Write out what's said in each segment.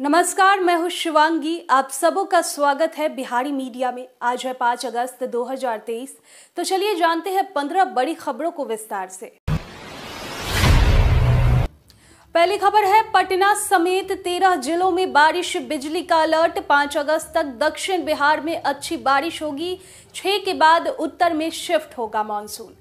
नमस्कार मैं हूं शिवांगी आप सबों का स्वागत है बिहारी मीडिया में आज है पांच अगस्त 2023 तो चलिए जानते हैं पंद्रह बड़ी खबरों को विस्तार से पहली खबर है पटना समेत तेरह जिलों में बारिश बिजली का अलर्ट पांच अगस्त तक दक्षिण बिहार में अच्छी बारिश होगी छह के बाद उत्तर में शिफ्ट होगा मानसून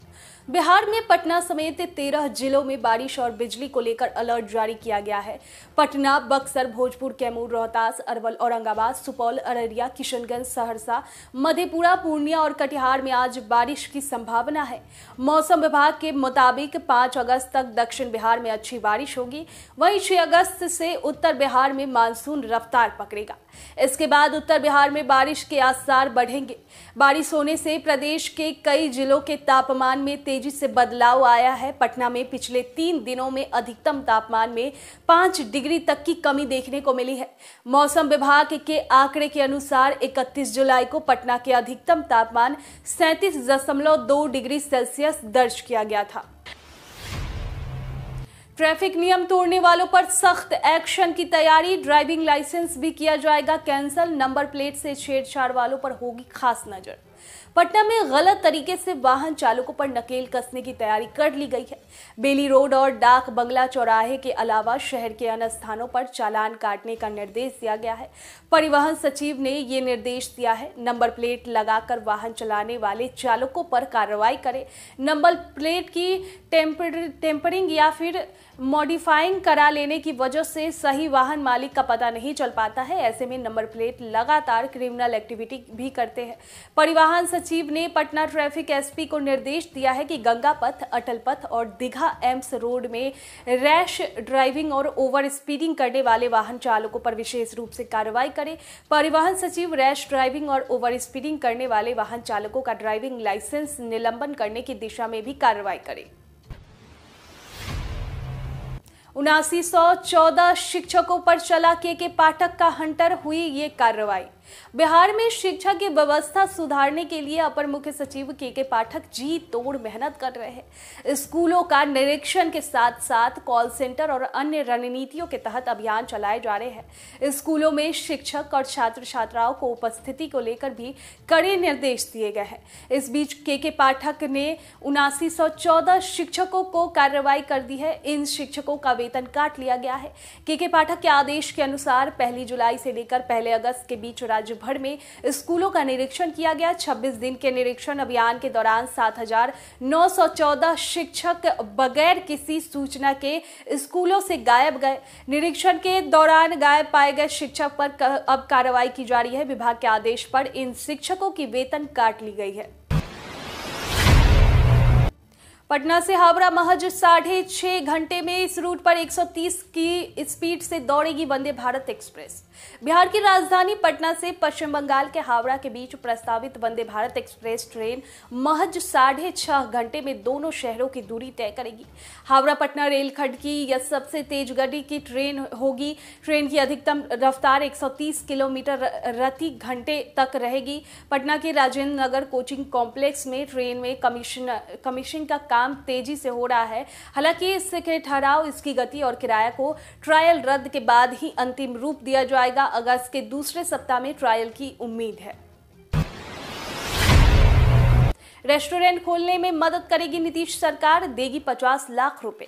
बिहार में पटना समेत तेरह जिलों में बारिश और बिजली को लेकर अलर्ट जारी किया गया है पटना बक्सर भोजपुर कैमूर रोहतास अरवल औरंगाबाद सुपौल अररिया किशनगंज सहरसा मधेपुरा पूर्णिया और कटिहार में आज बारिश की संभावना है मौसम विभाग के मुताबिक 5 अगस्त तक दक्षिण बिहार में अच्छी बारिश होगी वहीं छह अगस्त से उत्तर बिहार में मानसून रफ्तार पकड़ेगा इसके बाद उत्तर बिहार में बारिश के आसार बढ़ेंगे बारिश होने से प्रदेश के कई जिलों के तापमान में तेज तेजी से बदलाव आया है पटना में पिछले तीन दिनों में अधिकतम तापमान में पांच डिग्री तक की कमी देखने को मिली है मौसम विभाग के आंकड़े के अनुसार 31 जुलाई को पटना के अधिकतम तापमान सैंतीस डिग्री सेल्सियस दर्ज किया गया था ट्रैफिक नियम तोड़ने वालों पर सख्त एक्शन की तैयारी ड्राइविंग लाइसेंस भी किया जाएगा कैंसल नंबर प्लेट से छेड़छाड़ वालों पर होगी खास नजर पटना में गलत तरीके से वाहन चालकों पर नकेल कसने की तैयारी कर ली गई है बेली रोड और डाक बंगला चौराहे के अलावा शहर के अन्य स्थानों पर चालान काटने का निर्देश दिया गया है परिवहन सचिव ने ये निर्देश दिया है नंबर प्लेट लगाकर वाहन चलाने वाले चालकों पर कार्रवाई करे नंबर प्लेट की टेम्परिंग या फिर मॉडिफाइंग करा लेने की वजह से सही वाहन मालिक का पता नहीं चल पाता है ऐसे में नंबर प्लेट लगातार क्रिमिनल एक्टिविटी भी करते हैं परिवहन सचिव सचिव ने पटना ट्रैफिक एसपी को निर्देश दिया है कि गंगा पथ अटल पथ और दीघा एम्स रोड में रैश ड्राइविंग और ओवर स्पीडिंग करने वाले वाहन चालकों पर विशेष रूप से कार्रवाई करें परिवहन सचिव रैश ड्राइविंग और ओवर स्पीडिंग करने वाले वाहन चालकों का ड्राइविंग लाइसेंस निलंबन करने की दिशा में भी कार्रवाई करे उनासी सौ चौदह शिक्षकों पर चला के के पाठक का हंटर हुई ये कार्रवाई बिहार में शिक्षा की व्यवस्था सुधारने के लिए अपर मुख्य सचिव के के पाठक जी तोड़ मेहनत कर रहे हैं स्कूलों का निरीक्षण के साथ साथ कॉल सेंटर और अन्य रणनीतियों के तहत अभियान चलाए जा रहे हैं स्कूलों में शिक्षक और छात्र छात्राओं को उपस्थिति को लेकर भी कड़े निर्देश दिए गए हैं इस बीच के के पाठक ने उनासी शिक्षकों को कार्रवाई कर दी है इन शिक्षकों का वेतन काट लिया गया है के के पाठक के आदेश के अनुसार पहली जुलाई से लेकर पहले अगस्त के बीच राज्य भर में स्कूलों का निरीक्षण किया गया 26 दिन के निरीक्षण अभियान के दौरान 7,914 शिक्षक बगैर किसी सूचना के स्कूलों से गायब गए निरीक्षण के दौरान गायब पाए गए शिक्षक पर अब कार्रवाई की जा रही है विभाग के आदेश पर इन शिक्षकों की वेतन काट ली गई है पटना से हावड़ा महज साढ़े छह घंटे में इस रूट पर 130 की स्पीड से दौड़ेगी वंदे भारत एक्सप्रेस बिहार की राजधानी पटना से पश्चिम बंगाल के हावड़ा के बीच प्रस्तावित वंदे भारत एक्सप्रेस ट्रेन महज साढ़े छह घंटे में दोनों शहरों की दूरी तय करेगी हावड़ा पटना रेलखंड की यह सबसे तेज गड्डी की ट्रेन होगी ट्रेन की अधिकतम रफ्तार एक किलोमीटर प्रति घंटे तक रहेगी पटना के राजेंद्र नगर कोचिंग कॉम्प्लेक्स में ट्रेन में कमीशन कमीशन का काम तेजी से हो रहा है हालांकि इसके ठहराव इसकी गति और किराया को ट्रायल रद्द के बाद ही अंतिम रूप दिया जाएगा अगस्त के दूसरे सप्ताह में ट्रायल की उम्मीद है रेस्टोरेंट खोलने में मदद करेगी नीतीश सरकार देगी 50 लाख रुपए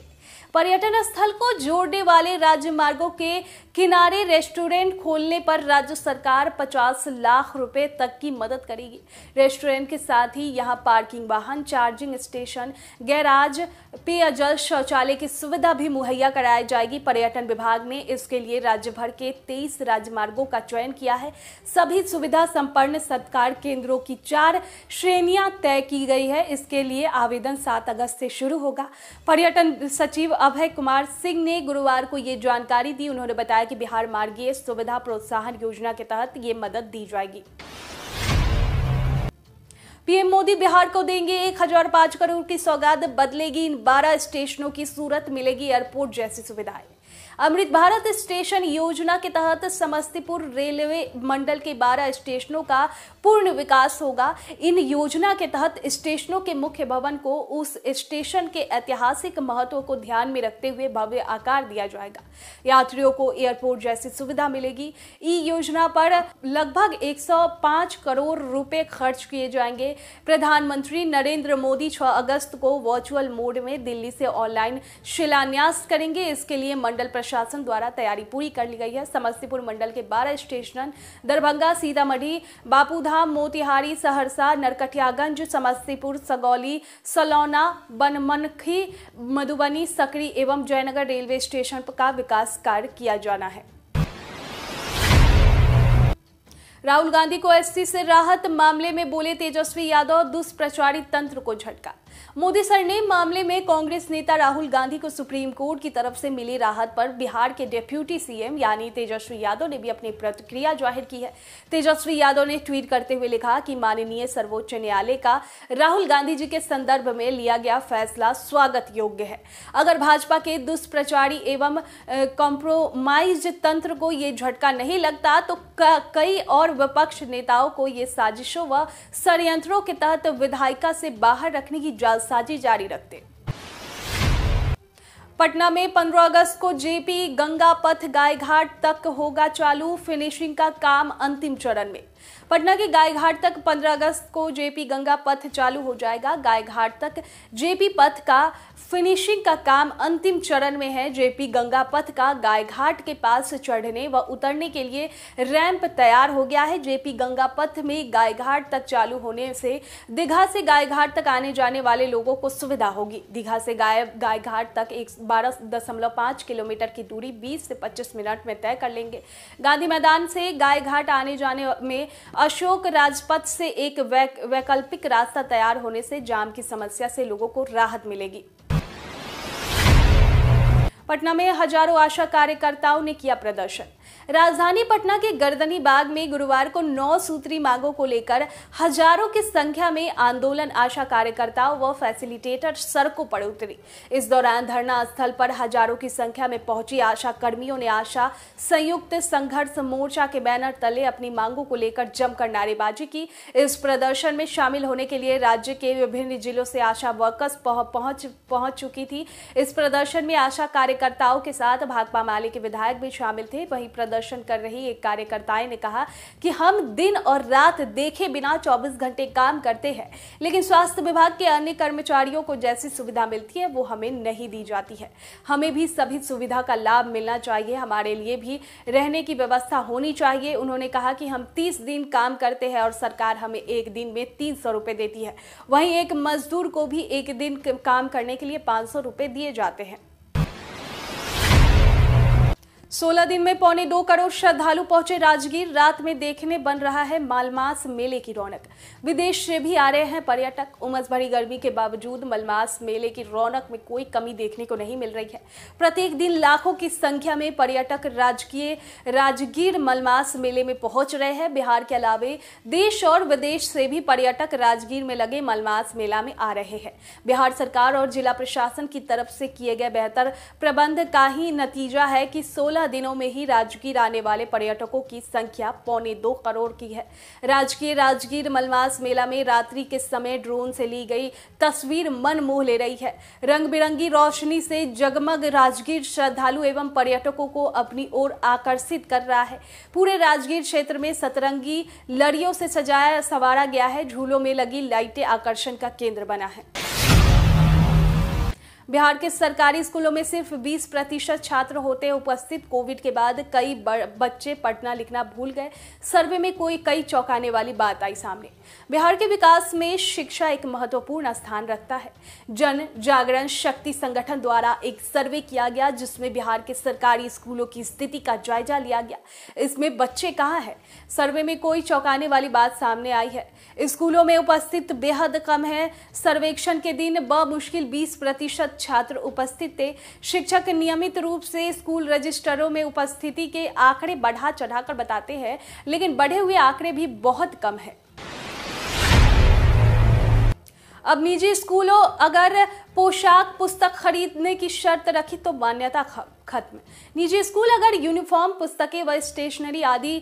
पर्यटन स्थल को जोड़ने वाले राज्य मार्गों के किनारे रेस्टोरेंट खोलने पर राज्य सरकार 50 लाख रुपए तक की मदद करेगी रेस्टोरेंट के साथ ही यहां पार्किंग वाहन चार्जिंग स्टेशन गैराज पेयजल शौचालय की सुविधा भी मुहैया कराई जाएगी पर्यटन विभाग ने इसके लिए राज्य भर के तेईस राजमार्गों का चयन किया है सभी सुविधा संपन्न सत्कार केंद्रों की चार श्रेणियां तय की गई है इसके लिए आवेदन सात अगस्त से शुरू होगा पर्यटन सचिव अभय कुमार सिंह ने गुरुवार को ये जानकारी दी उन्होंने बताया कि बिहार मार्गीय सुविधा प्रोत्साहन योजना के तहत ये मदद दी जाएगी पीएम मोदी बिहार को देंगे एक हजार पांच करोड़ की सौगात बदलेगी इन बारह स्टेशनों की सूरत मिलेगी एयरपोर्ट जैसी सुविधाएं अमृत भारत स्टेशन योजना के तहत समस्तीपुर रेलवे मंडल के 12 स्टेशनों का पूर्ण विकास होगा इन योजना के तहत स्टेशनों के मुख्य भवन को उस स्टेशन के ऐतिहासिक महत्व को ध्यान में रखते हुए भव्य आकार दिया जाएगा यात्रियों को एयरपोर्ट जैसी सुविधा मिलेगी ई योजना पर लगभग 105 करोड़ रुपए खर्च किए जाएंगे प्रधानमंत्री नरेंद्र मोदी 6 अगस्त को वर्चुअल मोड में दिल्ली से ऑनलाइन शिलान्यास करेंगे इसके लिए मंडल प्रशासन प्रशासन द्वारा तैयारी पूरी कर ली गई है समस्तीपुर मंडल के बारह स्टेशन दरभंगा सीतामढ़ी बापूधाम मोतिहारी सहरसा नरकटियागंज समस्तीपुर सगौली सलौना बनमनखी मधुबनी सकरी एवं जयनगर रेलवे स्टेशन का विकास कार्य किया जाना है राहुल गांधी को एससी से राहत मामले में बोले तेजस्वी यादव दुष्प्रचारित तंत्र को झटका मोदी सर ने मामले में कांग्रेस नेता राहुल गांधी को सुप्रीम कोर्ट की तरफ से मिली राहत पर बिहार के डेप्यूटी सीएम यानी तेजस्वी यादव ने भी अपनी प्रतिक्रिया जाहिर की है तेजस्वी यादव ने ट्वीट करते हुए लिखा कि माननीय सर्वोच्च न्यायालय का राहुल गांधी जी के संदर्भ में लिया गया फैसला स्वागत योग्य है अगर भाजपा के दुष्प्रचारी एवं कॉम्प्रोमाइज तंत्र को ये झटका नहीं लगता तो कई और विपक्ष नेताओं को ये साजिशों व षडयंत्रों के तहत विधायिका से बाहर रखने की जालसाजी जारी रखते पटना में 15 अगस्त को जेपी गंगा पथ गाय घाट तक होगा चालू फिनिशिंग का काम अंतिम चरण में पटना के गायघाट तक 15 अगस्त को जेपी गंगा पथ चालू हो जाएगा गायघाट तक जेपी पथ का फिनिशिंग का काम अंतिम चरण में है जेपी गंगा पथ का गायघाट के पास चढ़ने व उतरने के लिए रैंप तैयार हो गया है जेपी गंगा पथ में गायघाट तक चालू होने से दीघा से गायघाट तक आने जाने वाले लोगों को सुविधा होगी दीघा से गाय गायघाट तक एक बारह दशमलव किलोमीटर की दूरी बीस से पच्चीस मिनट में तय कर लेंगे गांधी मैदान से गायघाट आने जाने में अशोक राजपथ से एक वैकल्पिक रास्ता तैयार होने से जाम की समस्या से लोगों को राहत मिलेगी पटना में हजारों आशा कार्यकर्ताओं ने किया प्रदर्शन राजधानी पटना के गर्दनी बाग में गुरुवार को नौ सूत्री मांगों को लेकर हजारों की संख्या में आंदोलन आशा कार्यकर्ताओं व फैसिलिटेटर सड़कों पर उतरी इस दौरान धरना स्थल पर हजारों की संख्या में पहुंची आशा कर्मियों ने आशा संयुक्त संघर्ष मोर्चा के बैनर तले अपनी मांगों को लेकर जमकर नारेबाजी की इस प्रदर्शन में शामिल होने के लिए राज्य के विभिन्न जिलों से आशा वर्कर्स पहुंच पहुंच चुकी थी इस प्रदर्शन में आशा कार्यकर्ताओं के साथ भाकपा माले के विधायक भी शामिल थे वहीं प्रदर्शन प्रदर्शन कर रही एक कार्यकर्ताएं ने कहा कि हम दिन और रात देखे बिना 24 घंटे काम करते हैं लेकिन स्वास्थ्य विभाग के अन्य कर्मचारियों को जैसी सुविधा मिलती है वो हमें नहीं दी जाती है हमें भी सभी सुविधा का लाभ मिलना चाहिए हमारे लिए भी रहने की व्यवस्था होनी चाहिए उन्होंने कहा कि हम तीस दिन काम करते हैं और सरकार हमें एक दिन में तीन सौ देती है वहीं एक मजदूर को भी एक दिन काम करने के लिए पाँच सौ दिए जाते हैं सोलह दिन में पौने दो करोड़ श्रद्धालु पहुंचे राजगीर रात में देखने बन रहा है मालमास मेले की रौनक विदेश से भी आ रहे हैं पर्यटक उमस भरी गर्मी के बावजूद मलमास मेले की रौनक में कोई कमी देखने को नहीं मिल रही है प्रत्येक दिन लाखों की संख्या में पर्यटक राजकीय राजगीर मलमास मेले में पहुंच रहे हैं बिहार के अलावे देश और विदेश से भी पर्यटक राजगीर में लगे मलमास मेला में आ रहे हैं बिहार सरकार और जिला प्रशासन की तरफ से किए गए बेहतर प्रबंध का ही नतीजा है कि सोलह सोलह दिनों में ही राजगीर आने वाले पर्यटकों की संख्या पौने दो करोड़ की है राजकीय राजगीर मलमास मेला में रात्रि के समय ड्रोन से ली गई तस्वीर मन मोह ले रही है रंग बिरंगी रोशनी से जगमग राजगीर श्रद्धालु एवं पर्यटकों को अपनी ओर आकर्षित कर रहा है पूरे राजगीर क्षेत्र में सतरंगी लड़ियों से सजाया सवारा गया है झूलों में लगी लाइटें आकर्षण का केंद्र बना है बिहार के सरकारी स्कूलों में सिर्फ 20 प्रतिशत छात्र होते उपस्थित कोविड के बाद कई बच्चे पढ़ना लिखना भूल गए सर्वे में कोई कई चौंकाने वाली बात आई सामने बिहार के विकास में शिक्षा एक महत्वपूर्ण स्थान रखता है जन जागरण शक्ति संगठन द्वारा एक सर्वे किया गया जिसमें बिहार के सरकारी स्कूलों की स्थिति का जायजा लिया गया इसमें बच्चे कहाँ है सर्वे में कोई चौंकाने वाली बात सामने आई है स्कूलों में उपस्थित बेहद कम है सर्वेक्षण के दिन ब मुश्किल बीस प्रतिशत छात्र उपस्थित थे शिक्षक नियमित रूप से स्कूल रजिस्टरों में उपस्थिति के आंकड़े बढ़ा चढ़ाकर बताते हैं लेकिन बढ़े हुए आंकड़े भी बहुत कम है अब निजी स्कूलों अगर पोशाक पुस्तक खरीदने की शर्त रखी तो मान्यता खत्म खत्म निजी स्कूल अगर यूनिफॉर्म पुस्तकें व स्टेशनरी आदि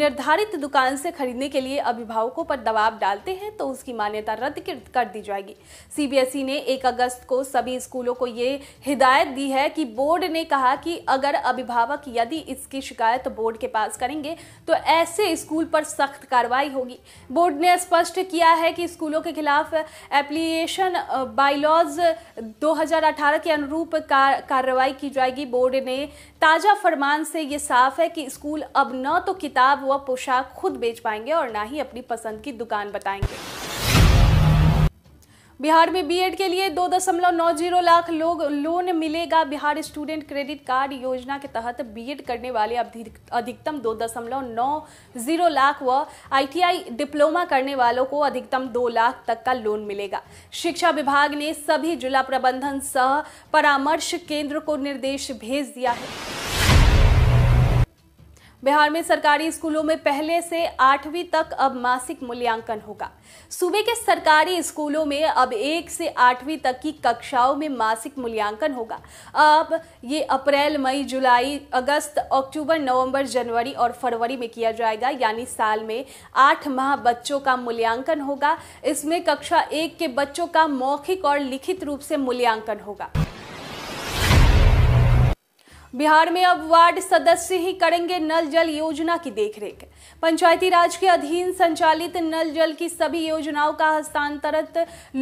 निर्धारित दुकान से खरीदने के लिए अभिभावकों पर दबाव डालते हैं तो उसकी मान्यता रद्द कर दी जाएगी सीबीएसई ने 1 अगस्त को सभी स्कूलों को ये हिदायत दी है कि बोर्ड ने कहा कि अगर अभिभावक यदि इसकी शिकायत बोर्ड के पास करेंगे तो ऐसे स्कूल पर सख्त कार्रवाई होगी बोर्ड ने स्पष्ट किया है कि स्कूलों के खिलाफ एप्लीकेशन बाईलॉज दो के अनुरूप कार्रवाई की जाएगी बोर्ड ने ताज़ा फरमान से ये साफ है कि स्कूल अब न तो किताब व पोशाक खुद बेच पाएंगे और ना ही अपनी पसंद की दुकान बताएंगे बिहार में बीएड के लिए दो दशमलव नौ जीरो लाख लोग लोन मिलेगा बिहार स्टूडेंट क्रेडिट कार्ड योजना के तहत बीएड करने वाले अधिकतम दो दशमलव नौ जीरो लाख व आईटीआई डिप्लोमा करने वालों को अधिकतम दो लाख तक का लोन मिलेगा शिक्षा विभाग ने सभी जिला प्रबंधन सह परामर्श केंद्र को निर्देश भेज दिया है बिहार में सरकारी स्कूलों में पहले से आठवीं तक अब मासिक मूल्यांकन होगा सूबे के सरकारी स्कूलों में अब एक से आठवीं तक की कक्षाओं में मासिक मूल्यांकन होगा अब ये अप्रैल मई जुलाई अगस्त अक्टूबर नवंबर जनवरी और फरवरी में किया जाएगा यानी साल में आठ माह बच्चों का मूल्यांकन होगा इसमें कक्षा एक के बच्चों का मौखिक और लिखित रूप से मूल्यांकन होगा बिहार में अब वार्ड सदस्य ही करेंगे नल जल योजना की देखरेख पंचायती राज के अधीन संचालित नल जल की सभी योजनाओं का हस्तांतरण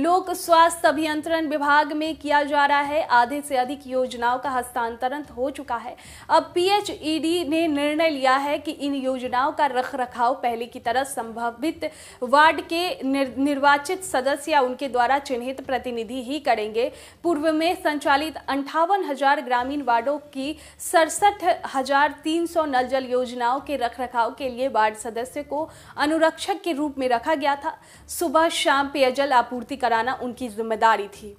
लोक स्वास्थ्य अभियंत्रण विभाग में किया जा रहा है आधे से अधिक योजनाओं का हस्तांतरण हो चुका है अब पीएचईडी ने निर्णय लिया है कि इन योजनाओं का रख रखाव पहले की तरह संभावित वार्ड के निर, निर्वाचित सदस्य या उनके द्वारा चिन्हित प्रतिनिधि ही करेंगे पूर्व में संचालित अंठावन हजार ग्रामीण वार्डो की सड़सठ हजार तीन सौ नल जल योजनाओं के रख रखाव के लिए वार्ड सदस्य को अनुरक्षक के रूप में रखा गया था सुबह शाम पेयजल आपूर्ति कराना उनकी जिम्मेदारी थी